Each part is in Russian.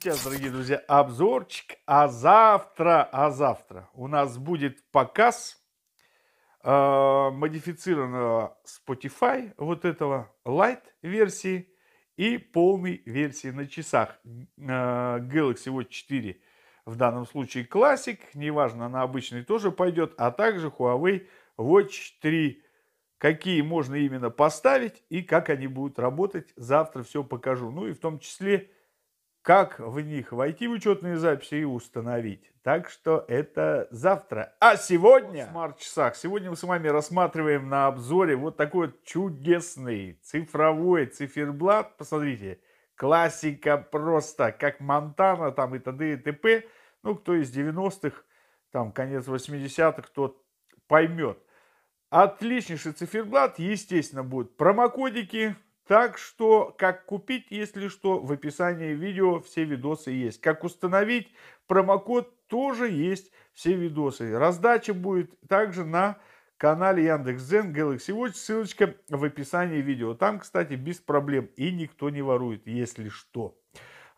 сейчас, дорогие друзья, обзорчик. А завтра, а завтра у нас будет показ э, модифицированного Spotify, вот этого Light версии и полной версии на часах. Э, Galaxy Watch 4 в данном случае Classic, неважно, на обычный тоже пойдет, а также Huawei Watch 3 какие можно именно поставить и как они будут работать. Завтра все покажу. Ну и в том числе как в них войти в учетные записи и установить. Так что это завтра. А сегодня в смарт-часах. Сегодня мы с вами рассматриваем на обзоре вот такой вот чудесный цифровой циферблат. Посмотрите, классика просто, как Монтана там и т.д. и т.п. Ну, кто из 90-х, там, конец 80-х, тот поймет. Отличнейший циферблат, естественно, будут промокодики, так что, как купить, если что, в описании видео все видосы есть. Как установить промокод, тоже есть все видосы. Раздача будет также на канале Яндекс.Зен, Galaxy Watch. Ссылочка в описании видео. Там, кстати, без проблем. И никто не ворует, если что.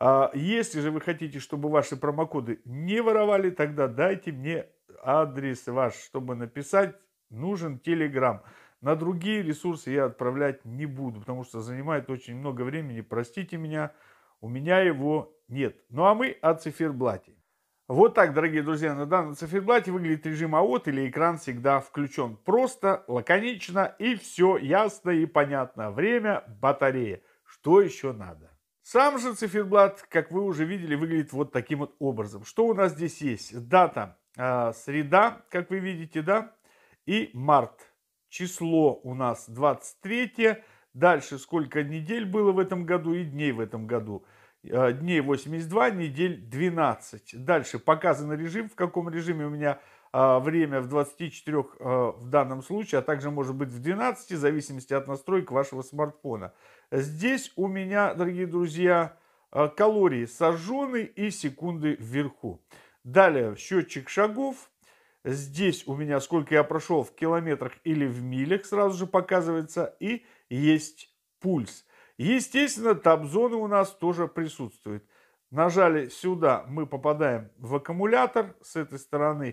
А, если же вы хотите, чтобы ваши промокоды не воровали, тогда дайте мне адрес ваш, чтобы написать. Нужен Телеграм. На другие ресурсы я отправлять не буду, потому что занимает очень много времени. Простите меня, у меня его нет. Ну а мы о циферблате. Вот так, дорогие друзья, на данном циферблате выглядит режим АОТ или экран всегда включен. Просто, лаконично и все ясно и понятно. Время, батарея. Что еще надо? Сам же циферблат, как вы уже видели, выглядит вот таким вот образом. Что у нас здесь есть? Дата, э, среда, как вы видите, да, и март число у нас 23. Дальше сколько недель было в этом году и дней в этом году. Э, дней 82, недель 12. Дальше показан режим, в каком режиме у меня э, время в 24 э, в данном случае, а также может быть в 12, в зависимости от настроек вашего смартфона. Здесь у меня, дорогие друзья, калории сожжены и секунды вверху. Далее счетчик шагов, Здесь у меня сколько я прошел в километрах или в милях сразу же показывается. И есть пульс. Естественно, таб-зоны у нас тоже присутствует. Нажали сюда, мы попадаем в аккумулятор. С этой стороны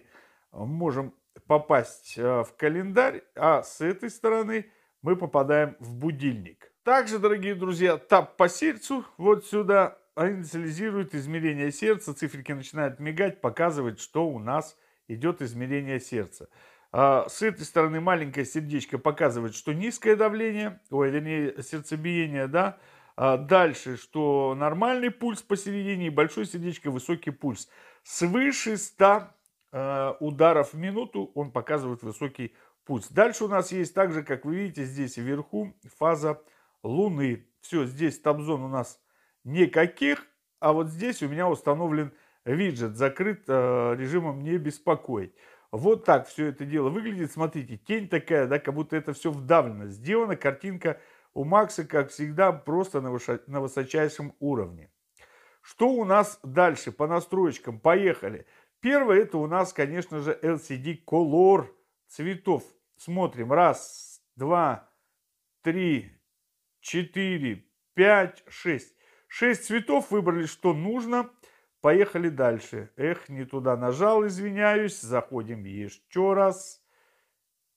э, можем попасть э, в календарь, а с этой стороны мы попадаем в будильник. Также, дорогие друзья, таб по сердцу вот сюда а, инициализирует измерение сердца, циферки начинают мигать, показывать, что у нас идет измерение сердца. А с этой стороны маленькое сердечко показывает, что низкое давление, ой, вернее, сердцебиение, да, а Дальше, что нормальный пульс посередине и большое сердечко, высокий пульс. Свыше 100 э, ударов в минуту он показывает высокий пульс. Дальше у нас есть также, как вы видите, здесь вверху фаза Луны. Все, здесь табзон у нас никаких, а вот здесь у меня установлен виджет закрыт э, режимом не беспокоить. Вот так все это дело выглядит. Смотрите, тень такая, да, как будто это все вдавлено. Сделана картинка у Макса, как всегда, просто на, выша... на высочайшем уровне. Что у нас дальше по настроечкам? Поехали. Первое, это у нас, конечно же, LCD Color цветов. Смотрим. Раз, два, три, четыре, пять, шесть. Шесть цветов выбрали, что Нужно. Поехали дальше. Эх, не туда нажал, извиняюсь. Заходим еще раз.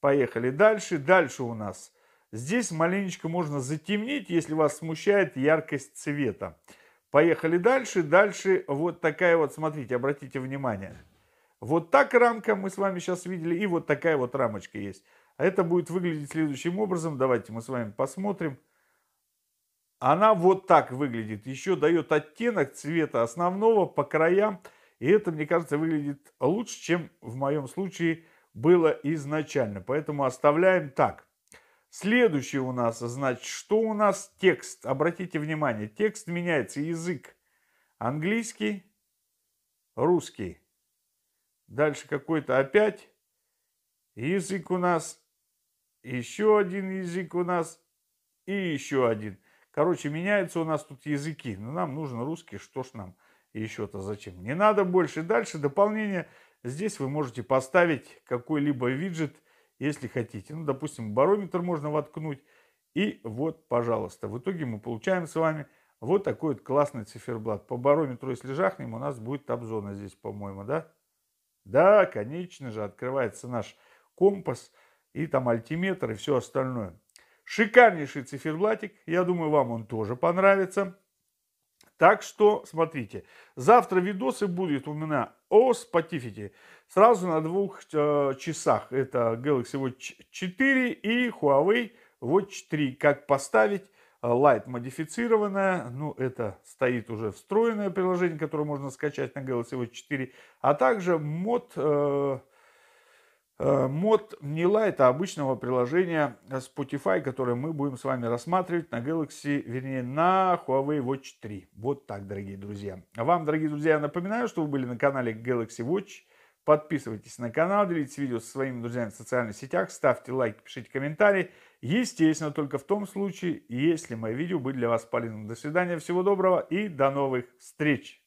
Поехали дальше. Дальше у нас. Здесь маленечко можно затемнить, если вас смущает яркость цвета. Поехали дальше. Дальше вот такая вот, смотрите, обратите внимание. Вот так рамка мы с вами сейчас видели, и вот такая вот рамочка есть. А это будет выглядеть следующим образом. Давайте мы с вами посмотрим. Она вот так выглядит. Еще дает оттенок цвета основного по краям. И это, мне кажется, выглядит лучше, чем в моем случае было изначально. Поэтому оставляем так. Следующее у нас, значит, что у нас текст. Обратите внимание, текст меняется. Язык английский, русский. Дальше какой-то опять язык у нас, еще один язык у нас и еще один. Короче, меняются у нас тут языки. Но ну, нам нужен русский, что ж нам еще-то зачем? Не надо больше. Дальше дополнение. Здесь вы можете поставить какой-либо виджет, если хотите. Ну, допустим, барометр можно воткнуть. И вот, пожалуйста, в итоге мы получаем с вами вот такой вот классный циферблат. По барометру, если жахнем, у нас будет обзона здесь, по-моему, да? Да, конечно же, открывается наш компас и там альтиметр и все остальное. Шикарнейший циферблатик. Я думаю, вам он тоже понравится. Так что, смотрите, завтра видосы будет у меня о Spotify. Сразу на двух э, часах. Это Galaxy Watch 4 и Huawei Watch 3. Как поставить э, Light модифицированная. Ну, это стоит уже встроенное приложение, которое можно скачать на Galaxy Watch 4. А также мод... Э, Э, мод Нила это а обычного приложения Spotify, которое мы будем с вами рассматривать на Galaxy, вернее на Huawei Watch 3. Вот так, дорогие друзья. А вам, дорогие друзья, я напоминаю, что вы были на канале Galaxy Watch. Подписывайтесь на канал, делитесь видео со своими друзьями в социальных сетях, ставьте лайк, пишите комментарии. Естественно, только в том случае, если мои видео были для вас полезным. До свидания, всего доброго и до новых встреч!